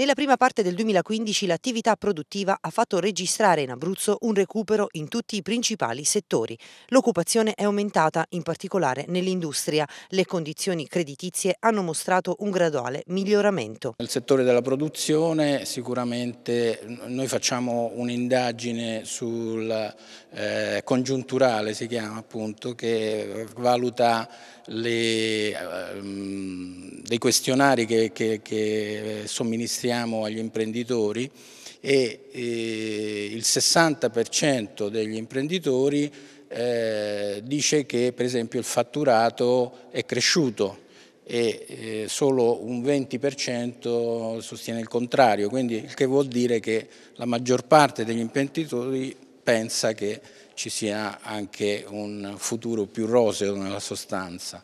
Nella prima parte del 2015 l'attività produttiva ha fatto registrare in Abruzzo un recupero in tutti i principali settori. L'occupazione è aumentata in particolare nell'industria. Le condizioni creditizie hanno mostrato un graduale miglioramento. Nel settore della produzione sicuramente noi facciamo un'indagine sul eh, congiunturale si chiama appunto che valuta le eh, dei questionari che, che, che eh, somministriamo agli imprenditori e eh, il 60% degli imprenditori eh, dice che per esempio il fatturato è cresciuto e eh, solo un 20% sostiene il contrario, quindi il che vuol dire che la maggior parte degli imprenditori pensa che ci sia anche un futuro più roseo nella sostanza.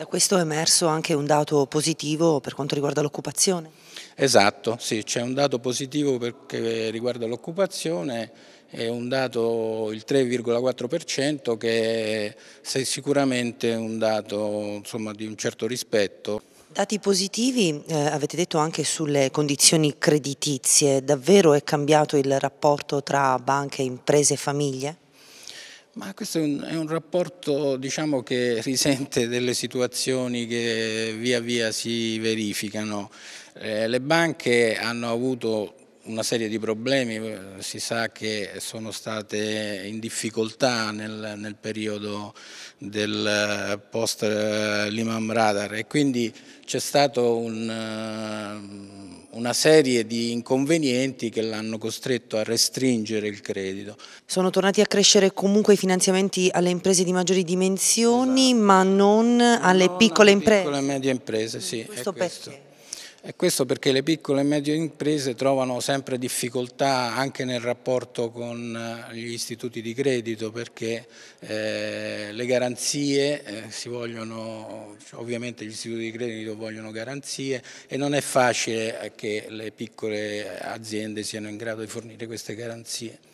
Da questo è emerso anche un dato positivo per quanto riguarda l'occupazione? Esatto, sì, c'è un dato positivo che riguarda l'occupazione è un dato, il 3,4%, che è sicuramente un dato insomma, di un certo rispetto. Dati positivi eh, avete detto anche sulle condizioni creditizie, davvero è cambiato il rapporto tra banche, imprese e famiglie? Ma questo è un, è un rapporto diciamo, che risente delle situazioni che via via si verificano. Eh, le banche hanno avuto una serie di problemi, eh, si sa che sono state in difficoltà nel, nel periodo del eh, post eh, Lehman Radar e quindi c'è stato un una serie di inconvenienti che l'hanno costretto a restringere il credito. Sono tornati a crescere comunque i finanziamenti alle imprese di maggiori dimensioni, esatto. ma non esatto. alle non piccole alle imprese. Piccole e medie imprese, sì. Questo, questo. perché? E questo perché le piccole e medie imprese trovano sempre difficoltà anche nel rapporto con eh, gli istituti di credito perché eh, le garanzie, eh, si vogliono, cioè, ovviamente gli istituti di credito vogliono garanzie e non è facile eh, che le piccole aziende siano in grado di fornire queste garanzie.